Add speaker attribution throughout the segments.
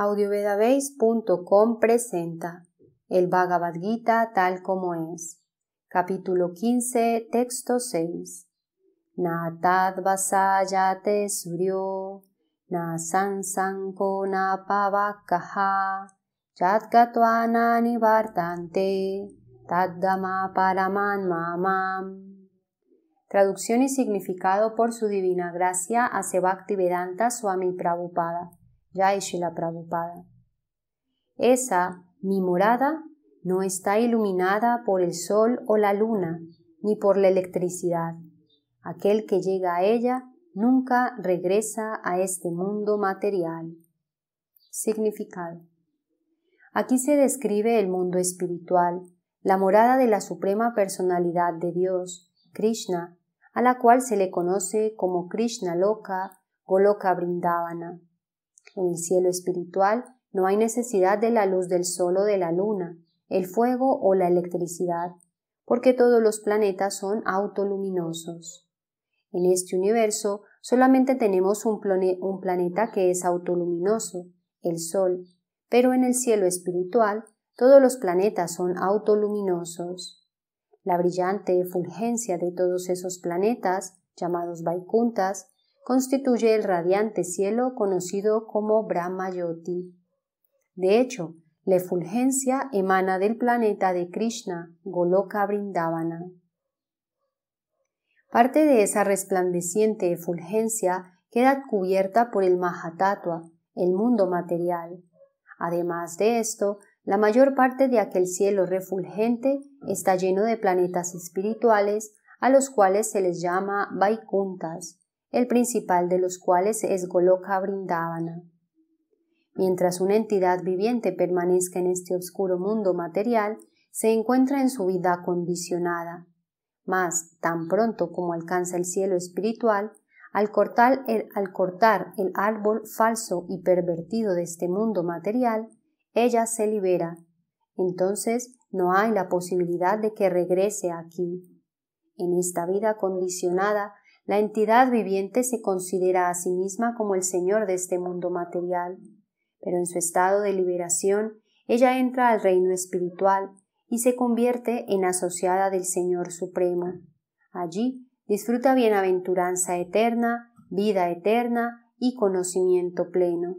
Speaker 1: audiovedabase.com presenta el Bhagavad Gita tal como es. Capítulo 15, texto 6. Natad vasayate suryo, na sansanko na pavakaha, yadgatwana vartante taddama paraman mamam. Traducción y significado por su divina gracia a Vedanta Swami Prabhupada es la Prabhupada. Esa, mi morada, no está iluminada por el sol o la luna, ni por la electricidad. Aquel que llega a ella nunca regresa a este mundo material. Significado. Aquí se describe el mundo espiritual, la morada de la Suprema Personalidad de Dios, Krishna, a la cual se le conoce como Krishna Loka, Goloka Brindavana. En el cielo espiritual no hay necesidad de la luz del sol o de la luna, el fuego o la electricidad, porque todos los planetas son autoluminosos. En este universo solamente tenemos un, planeta que es autoluminoso, el Sol, pero en el cielo espiritual todos los planetas son autoluminosos. La brillante fulgencia de todos esos planetas, llamados Vaikuntas, constituye el radiante cielo conocido como Brahmayoti. De hecho, la efulgencia emana del planeta de Krishna, Goloka Vrindavana. Parte de esa resplandeciente efulgencia queda cubierta por el Mahatatua, el mundo material. Además de esto, la mayor parte de aquel cielo refulgente está lleno de planetas espirituales a los cuales se les llama Vaikuntas, el principal de los cuales es Goloka Brindavana. Mientras una entidad viviente permanezca en este oscuro mundo material, se encuentra en su vida condicionada. Mas, tan pronto como alcanza el cielo espiritual, al cortar, el, al cortar el árbol falso y pervertido de este mundo material, ella se libera. Entonces no hay la posibilidad de que regrese aquí. En esta vida condicionada la entidad viviente se considera a sí misma como el Señor de este mundo material, pero en su estado de liberación ella entra al reino espiritual y se convierte en asociada del Señor Supremo. Allí disfruta bienaventuranza eterna, vida eterna y conocimiento pleno.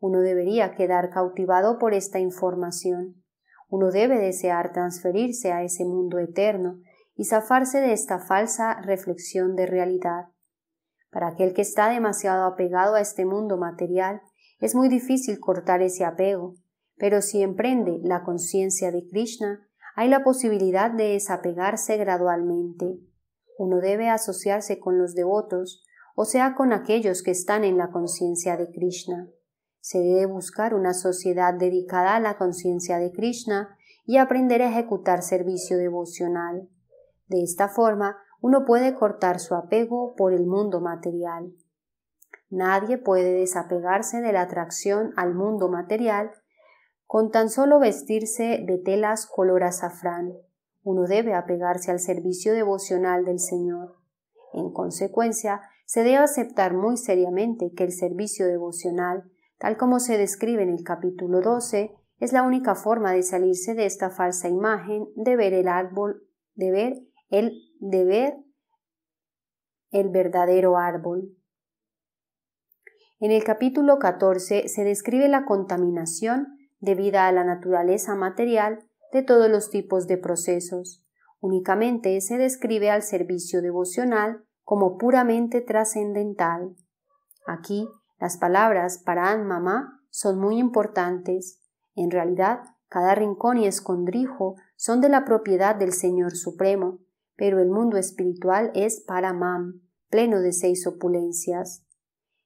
Speaker 1: Uno debería quedar cautivado por esta información. Uno debe desear transferirse a ese mundo eterno y zafarse de esta falsa reflexión de realidad. Para aquel que está demasiado apegado a este mundo material, es muy difícil cortar ese apego, pero si emprende la conciencia de Krishna, hay la posibilidad de desapegarse gradualmente. Uno debe asociarse con los devotos, o sea, con aquellos que están en la conciencia de Krishna. Se debe buscar una sociedad dedicada a la conciencia de Krishna y aprender a ejecutar servicio devocional. De esta forma, uno puede cortar su apego por el mundo material. Nadie puede desapegarse de la atracción al mundo material con tan solo vestirse de telas color azafrán. Uno debe apegarse al servicio devocional del Señor. En consecuencia, se debe aceptar muy seriamente que el servicio devocional, tal como se describe en el capítulo 12, es la única forma de salirse de esta falsa imagen de ver el árbol, de ver el deber, el verdadero árbol. En el capítulo 14 se describe la contaminación debida a la naturaleza material de todos los tipos de procesos. Únicamente se describe al servicio devocional como puramente trascendental. Aquí las palabras para mamá son muy importantes. En realidad, cada rincón y escondrijo son de la propiedad del Señor Supremo, pero el mundo espiritual es Paramam, pleno de seis opulencias.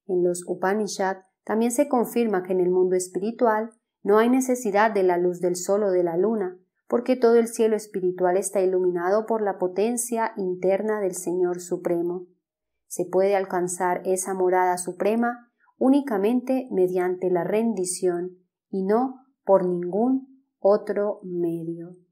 Speaker 1: En los Upanishad también se confirma que en el mundo espiritual no hay necesidad de la luz del sol o de la luna, porque todo el cielo espiritual está iluminado por la potencia interna del Señor Supremo. Se puede alcanzar esa morada suprema únicamente mediante la rendición y no por ningún otro medio.